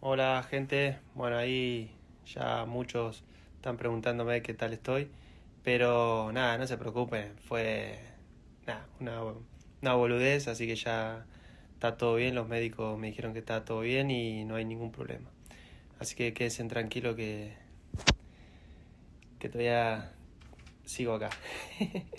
Hola gente, bueno ahí ya muchos están preguntándome qué tal estoy, pero nada, no se preocupen, fue una, una boludez, así que ya está todo bien, los médicos me dijeron que está todo bien y no hay ningún problema. Así que quédense tranquilos que, que todavía sigo acá.